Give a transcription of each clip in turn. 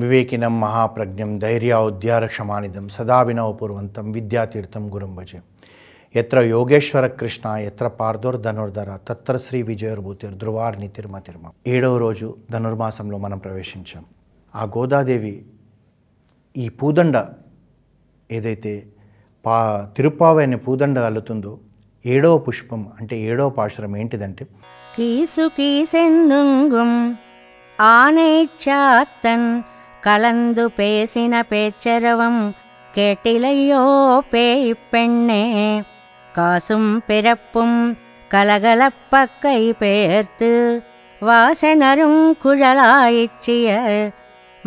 వివేకినం మహాప్రజ్ఞం సదాభినవ సదాభినవపూర్వంతం విద్యాతీర్థం గురం భజే ఎత్ర యోగేశ్వర కృష్ణ ఎత్ర పార్దోర్ ధనుర్ధర తత్ర శ్రీ విజయర్భూతిర్ ధృవార్ని తిరుమ తిరుమ ఏడవ రోజు ధనుర్మాసంలో మనం ప్రవేశించాం ఆ గోదాదేవి ఈ పూదండ ఏదైతే పా తిరుపావై అనే పూదండ అల్లుతుందో ఏడవ పుష్పం అంటే ఏడవ పాశురం ఏంటిదంటే కీసు కీసెన్నుంగుం ఆనేచ్చాతన్ கலந்து பேசின பேச்சரவம் கேட்டிலையோ பேய் பெண்ணே காசும் பிறப்பும் கலகலப்பக்கை பெயர்த்து வாசனரும் குழலாயிச்சியர்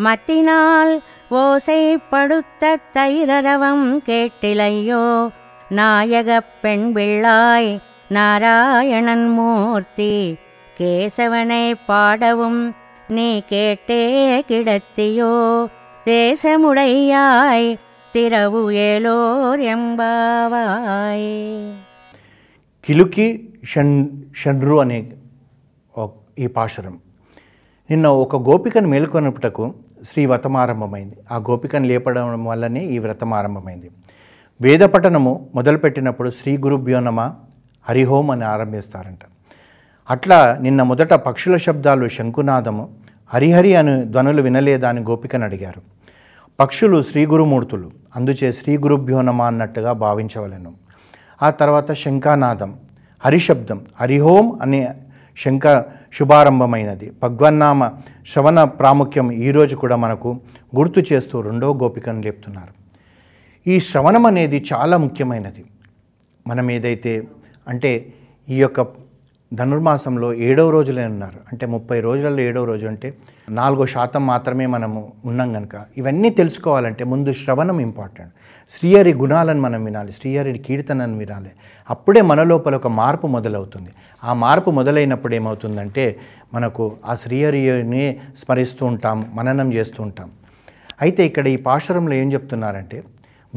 மத்தினால் ஓசைப்படுத்த தைரரவம் கேட்டிலையோ நாயகப் பெண் பிள்ளாய் நாராயணன் மூர்த்தி கேசவனை பாடவும் நீ கேட்டே கிடத்தியோ தேசமுடையாய் திரவு ஏலோர் எம்பாவாய் కిలుకి షణ్ షణ్రు అనే ఈ పాశరం నిన్న ఒక గోపికను మేల్కొనపుటకు శ్రీ వ్రతం ఆరంభమైంది ఆ గోపికను లేపడం వల్లనే ఈ వ్రతం ఆరంభమైంది వేద పఠనము మొదలుపెట్టినప్పుడు శ్రీ గురుభ్యోనమ హరిహోం అని ఆరంభిస్తారంట అట్లా నిన్న మొదట పక్షుల శబ్దాలు శంకునాదము హరిహరి అను ధ్వనులు వినలేదా అని గోపికను అడిగారు పక్షులు శ్రీ గురుమూర్తులు అందుచే శ్రీ గురుభ్యో నమ అన్నట్టుగా భావించవలను ఆ తర్వాత శంఖానాదం హరిశబ్దం హరిహోం అనే శంఖ శుభారంభమైనది భగవన్నామ శ్రవణ ప్రాముఖ్యం ఈరోజు కూడా మనకు గుర్తు చేస్తూ రెండో గోపికను లేపుతున్నారు ఈ శ్రవణం అనేది చాలా ముఖ్యమైనది మనం ఏదైతే అంటే ఈ యొక్క ధనుర్మాసంలో ఏడవ రోజులే అన్నారు అంటే ముప్పై రోజులలో ఏడవ రోజు అంటే నాలుగో శాతం మాత్రమే మనము ఉన్నాం కనుక ఇవన్నీ తెలుసుకోవాలంటే ముందు శ్రవణం ఇంపార్టెంట్ శ్రీహరి గుణాలను మనం వినాలి శ్రీహరి కీర్తనను వినాలి అప్పుడే మన లోపల ఒక మార్పు మొదలవుతుంది ఆ మార్పు మొదలైనప్పుడు ఏమవుతుందంటే మనకు ఆ శ్రీహరిని స్మరిస్తూ ఉంటాం మననం చేస్తూ ఉంటాం అయితే ఇక్కడ ఈ పాశ్వరంలో ఏం చెప్తున్నారంటే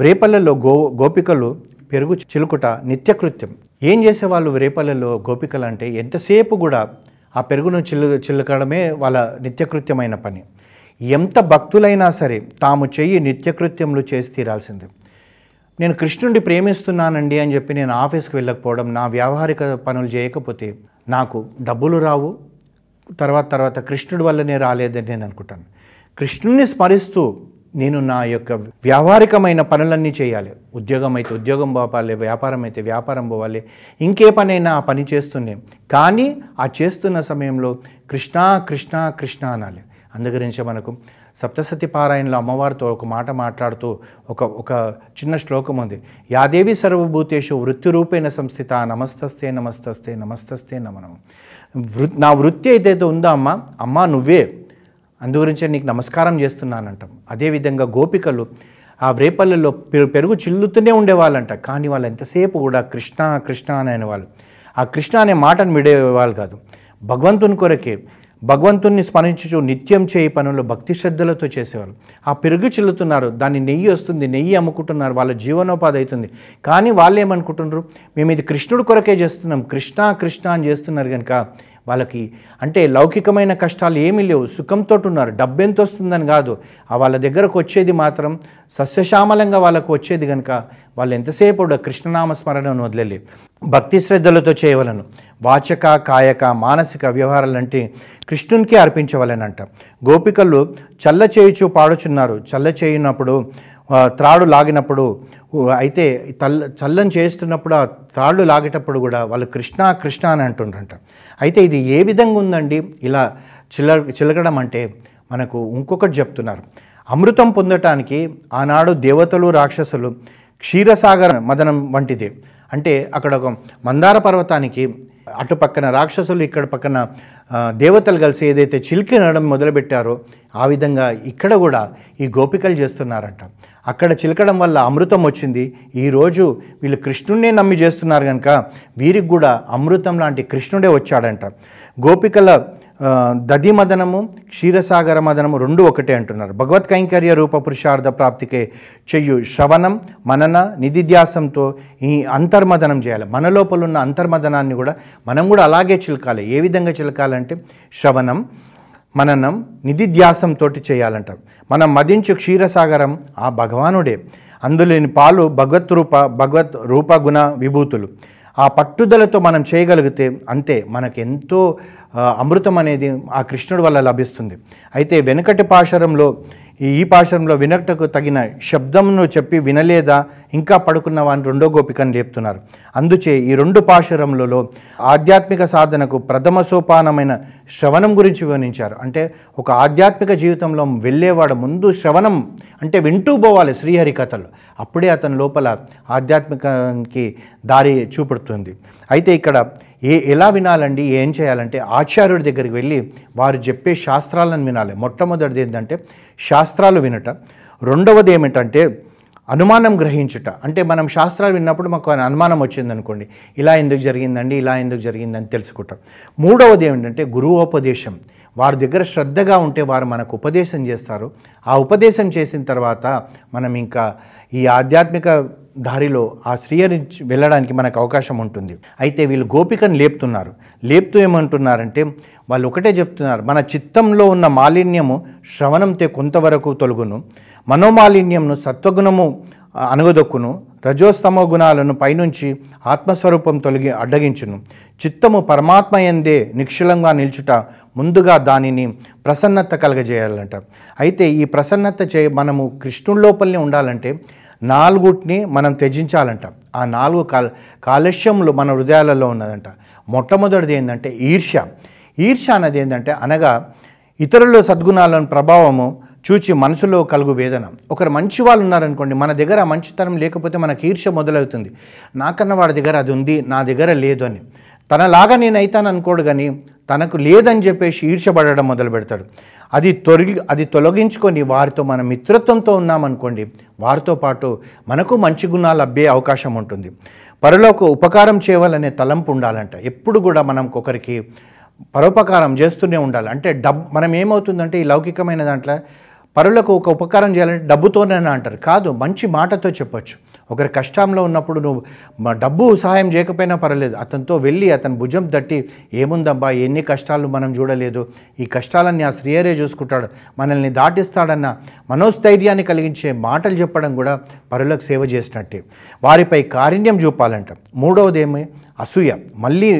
వ్రేపల్లలో గో గోపికలు పెరుగు చిలుకుట నిత్యకృత్యం ఏం చేసేవాళ్ళు రేపల్లెలో గోపికలు అంటే ఎంతసేపు కూడా ఆ పెరుగును చిల్లు చిల్లకడమే వాళ్ళ నిత్యకృత్యమైన పని ఎంత భక్తులైనా సరే తాము చెయ్యి నిత్యకృత్యములు చేసి తీరాల్సిందే నేను కృష్ణుడిని ప్రేమిస్తున్నానండి అని చెప్పి నేను ఆఫీస్కి వెళ్ళకపోవడం నా వ్యావహారిక పనులు చేయకపోతే నాకు డబ్బులు రావు తర్వాత తర్వాత కృష్ణుడి వల్లనే రాలేదని నేను అనుకుంటాను కృష్ణుడిని స్మరిస్తూ నేను నా యొక్క వ్యావహారికమైన పనులన్నీ చేయాలి ఉద్యోగం అయితే ఉద్యోగం పోవాలి వ్యాపారం అయితే వ్యాపారం పోవాలి ఇంకే పనైనా ఆ పని చేస్తూనే కానీ ఆ చేస్తున్న సమయంలో కృష్ణ కృష్ణ కృష్ణ అనాలి అందుగురించి మనకు సప్తసతి పారాయణలో అమ్మవారితో ఒక మాట మాట్లాడుతూ ఒక ఒక చిన్న శ్లోకం ఉంది యాదేవి సర్వభూతేషు వృత్తి రూపేణ సంస్థిత నమస్తస్తే నమస్తస్తే నమస్తస్తే నమనం వృ నా వృత్తి ఏదైతే ఉందో అమ్మ అమ్మ నువ్వే అందుగురించే నీకు నమస్కారం చేస్తున్నానంటాం అదేవిధంగా గోపికలు ఆ వ్రేపల్లెలో పెరుగు చిల్లుతూనే ఉండేవాళ్ళంట కానీ వాళ్ళు ఎంతసేపు కూడా కృష్ణ కృష్ణ అనే వాళ్ళు ఆ కృష్ణ అనే మాటను విడేవాళ్ళు కాదు భగవంతుని కొరకే భగవంతుణ్ణి స్మరించు నిత్యం చేయి పనులు భక్తి శ్రద్ధలతో చేసేవాళ్ళు ఆ పెరుగు చిల్లుతున్నారు దాన్ని నెయ్యి వస్తుంది నెయ్యి అమ్ముకుంటున్నారు వాళ్ళ జీవనోపాధి అవుతుంది కానీ వాళ్ళు ఏమనుకుంటున్నారు మేము ఇది కృష్ణుడి కొరకే చేస్తున్నాం కృష్ణ కృష్ణ అని చేస్తున్నారు కనుక వాళ్ళకి అంటే లౌకికమైన కష్టాలు ఏమీ లేవు సుఖంతో ఉన్నారు డబ్బెంత వస్తుందని కాదు వాళ్ళ దగ్గరకు వచ్చేది మాత్రం సస్యశ్యామలంగా వాళ్ళకు వచ్చేది కనుక వాళ్ళు ఎంతసేపు కృష్ణనామ స్మరణను వదిలేలి భక్తి శ్రద్ధలతో చేయవలను వాచక కాయక మానసిక వ్యవహారాలంటే కృష్ణునికి అర్పించవలనంట గోపికలు చల్ల చేయుచు పాడుచున్నారు చల్ల చేయునప్పుడు త్రాడు లాగినప్పుడు అయితే తల్ చల్లం చేస్తున్నప్పుడు ఆ తాళ్ళు లాగేటప్పుడు కూడా వాళ్ళు కృష్ణ కృష్ణ అని అంటుండ్రంట అయితే ఇది ఏ విధంగా ఉందండి ఇలా చిల్ల చిలకడం అంటే మనకు ఇంకొకటి చెప్తున్నారు అమృతం పొందటానికి ఆనాడు దేవతలు రాక్షసులు క్షీరసాగర మదనం వంటిది అంటే అక్కడ ఒక మందార పర్వతానికి అటు పక్కన రాక్షసులు ఇక్కడ పక్కన దేవతలు కలిసి ఏదైతే చిలికినడం మొదలుపెట్టారో ఆ విధంగా ఇక్కడ కూడా ఈ గోపికలు చేస్తున్నారట అక్కడ చిలకడం వల్ల అమృతం వచ్చింది ఈరోజు వీళ్ళు కృష్ణుడినే నమ్మి చేస్తున్నారు కనుక వీరికి కూడా అమృతం లాంటి కృష్ణుడే వచ్చాడంట గోపికల దది మదనము క్షీరసాగర మదనము రెండు ఒకటే అంటున్నారు భగవత్ కైంకర్య రూప పురుషార్థ ప్రాప్తికే చెయ్యు శ్రవణం మనన నిధిధ్యాసంతో ఈ అంతర్మదనం చేయాలి మన లోపల ఉన్న అంతర్మదనాన్ని కూడా మనం కూడా అలాగే చిలకాలి ఏ విధంగా చిలకాలంటే శ్రవణం మననం నిధిధ్యాసంతో చేయాలంటారు మనం మదించు క్షీరసాగరం ఆ భగవానుడే అందులోని పాలు భగవత్ రూప భగవత్ రూపగుణ విభూతులు ఆ పట్టుదలతో మనం చేయగలిగితే అంతే మనకెంతో అమృతం అనేది ఆ కృష్ణుడి వల్ల లభిస్తుంది అయితే వెనుకటి పాశరంలో ఈ పాశరంలో వినకటకు తగిన శబ్దంను చెప్పి వినలేదా ఇంకా పడుకున్న వాని రెండో గోపికను లేపుతున్నారు అందుచే ఈ రెండు పాశరములలో ఆధ్యాత్మిక సాధనకు ప్రథమ సోపానమైన శ్రవణం గురించి వివరించారు అంటే ఒక ఆధ్యాత్మిక జీవితంలో వెళ్ళేవాడు ముందు శ్రవణం అంటే వింటూ పోవాలి శ్రీహరి కథలు అప్పుడే అతని లోపల ఆధ్యాత్మికానికి దారి చూపెడుతుంది అయితే ఇక్కడ ఏ ఎలా వినాలండి ఏం చేయాలంటే ఆచార్యుడి దగ్గరికి వెళ్ళి వారు చెప్పే శాస్త్రాలను వినాలి మొట్టమొదటిది ఏంటంటే శాస్త్రాలు వినట రెండవది ఏమిటంటే అనుమానం గ్రహించుట అంటే మనం శాస్త్రాలు విన్నప్పుడు మాకు అనుమానం వచ్చిందనుకోండి ఇలా ఎందుకు జరిగిందండి ఇలా ఎందుకు జరిగిందని తెలుసుకుంటాం మూడవది ఏమిటంటే గురువోపదేశం వారి దగ్గర శ్రద్ధగా ఉంటే వారు మనకు ఉపదేశం చేస్తారు ఆ ఉపదేశం చేసిన తర్వాత మనం ఇంకా ఈ ఆధ్యాత్మిక దారిలో ఆ స్త్రీని వెళ్ళడానికి మనకు అవకాశం ఉంటుంది అయితే వీళ్ళు గోపికను లేపుతున్నారు లేపుతూ ఏమంటున్నారంటే వాళ్ళు ఒకటే చెప్తున్నారు మన చిత్తంలో ఉన్న మాలిన్యము శ్రవణంతో కొంతవరకు తొలుగును మనోమాలిన్యంను సత్వగుణము అనుగదొక్కును రజోస్తమ గుణాలను పైనుంచి ఆత్మస్వరూపం తొలగి అడ్డగించును చిత్తము పరమాత్మ ఎందే నిక్షిలంగా నిల్చుట ముందుగా దానిని ప్రసన్నత కలగజేయాలంట అయితే ఈ ప్రసన్నత చే మనము కృష్ణుడి లోపలనే ఉండాలంటే నాలుగుటిని మనం త్యజించాలంట ఆ నాలుగు కాల్ కాలుష్యములు మన హృదయాలలో ఉన్నదంట మొట్టమొదటిది ఏంటంటే ఈర్ష్య ఈర్ష్య అనేది ఏంటంటే అనగా ఇతరుల సద్గుణాలను ప్రభావము చూచి మనసులో కలుగు వేదన ఒకరు మంచి వాళ్ళు ఉన్నారనుకోండి మన దగ్గర మంచితనం లేకపోతే మనకి ఈర్ష్య మొదలవుతుంది నాకన్న వాడి దగ్గర అది ఉంది నా దగ్గర లేదు అని తనలాగా నేను అవుతాను అనుకోడు కానీ తనకు లేదని చెప్పేసి ఈర్ష్యపడడం మొదలు పెడతాడు అది తొలగి అది తొలగించుకొని వారితో మన మిత్రత్వంతో ఉన్నామనుకోండి వారితో పాటు మనకు మంచి గుణాలు అబ్బే అవకాశం ఉంటుంది పరలోకి ఉపకారం చేయాలనే తలంపు ఉండాలంట ఎప్పుడు కూడా మనం ఒకరికి పరోపకారం చేస్తూనే ఉండాలి అంటే డబ్ మనం ఏమవుతుందంటే ఈ లౌకికమైన దాంట్లో పరులకు ఒక ఉపకారం చేయాలంటే డబ్బుతోనే అంటారు కాదు మంచి మాటతో చెప్పొచ్చు ఒకరి కష్టంలో ఉన్నప్పుడు నువ్వు డబ్బు సహాయం చేయకపోయినా పర్వాలేదు అతనితో వెళ్ళి అతని భుజం తట్టి ఏముందబ్బా ఎన్ని కష్టాలు మనం చూడలేదు ఈ కష్టాలన్నీ ఆ శ్రీయరే చూసుకుంటాడు మనల్ని దాటిస్తాడన్న మనోస్థైర్యాన్ని కలిగించే మాటలు చెప్పడం కూడా పరులకు సేవ చేసినట్టే వారిపై కారుణ్యం చూపాలంట మూడవదేమి అసూయ మళ్ళీ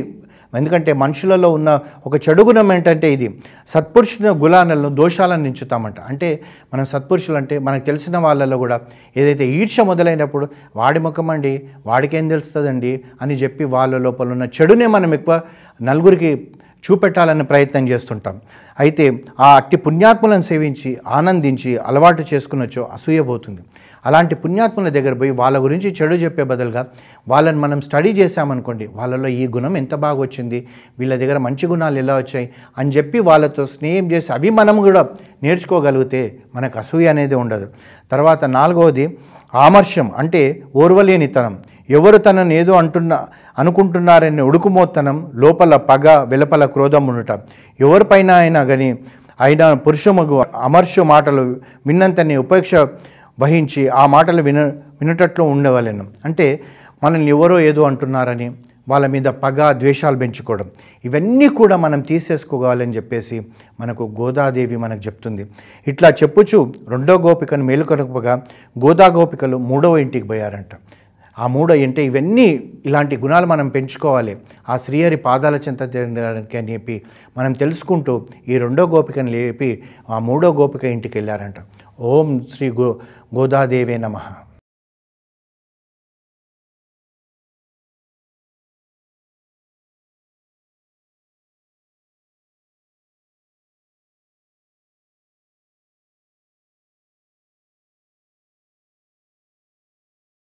ఎందుకంటే మనుషులలో ఉన్న ఒక చెడుగుణం ఏంటంటే ఇది సత్పురుషుల గులాలను దోషాలను నించుతామంట అంటే మనం సత్పురుషులు అంటే మనకు తెలిసిన వాళ్ళలో కూడా ఏదైతే ఈర్ష మొదలైనప్పుడు వాడి ముఖం అండి వాడికేం తెలుస్తుందండి అని చెప్పి వాళ్ళ లోపల ఉన్న చెడునే మనం ఎక్కువ నలుగురికి చూపెట్టాలని ప్రయత్నం చేస్తుంటాం అయితే ఆ అట్టి పుణ్యాత్ములను సేవించి ఆనందించి అలవాటు చేసుకున్నచో అసూయబోతుంది అలాంటి పుణ్యాత్ముల దగ్గర పోయి వాళ్ళ గురించి చెడు చెప్పే బదులుగా వాళ్ళని మనం స్టడీ చేశామనుకోండి వాళ్ళలో ఈ గుణం ఎంత బాగా వచ్చింది వీళ్ళ దగ్గర మంచి గుణాలు ఎలా వచ్చాయి అని చెప్పి వాళ్ళతో స్నేహం చేసి అవి మనం కూడా నేర్చుకోగలిగితే మనకు అసూయ అనేది ఉండదు తర్వాత నాలుగవది ఆమర్షం అంటే ఓర్వలేనితనం ఎవరు తనను ఏదో అంటున్న అనుకుంటున్నారని ఉడుకుమోత్తనం లోపల పగ వెలపల క్రోధం ఉండటం ఎవరిపైన అయినా కానీ అయినా పురుషమగు అమర్ష మాటలు విన్నంతని ఉపేక్ష వహించి ఆ మాటలు విన వినటట్లు ఉండవలను అంటే మనల్ని ఎవరో ఏదో అంటున్నారని వాళ్ళ మీద పగ ద్వేషాలు పెంచుకోవడం ఇవన్నీ కూడా మనం తీసేసుకోవాలని చెప్పేసి మనకు గోదాదేవి మనకు చెప్తుంది ఇట్లా చెప్పుచు రెండో గోపికను మేలుకొనకపోగా గోదా గోపికలు మూడవ ఇంటికి పోయారంట ఆ మూడ ఇంటే ఇవన్నీ ఇలాంటి గుణాలు మనం పెంచుకోవాలి ఆ శ్రీహరి పాదాల చింత తిరగడానికి అని చెప్పి మనం తెలుసుకుంటూ ఈ రెండో గోపికను లేపి ఆ మూడో గోపిక ఇంటికి వెళ్ళారంట ओम श्री गो गोदादेवे नमः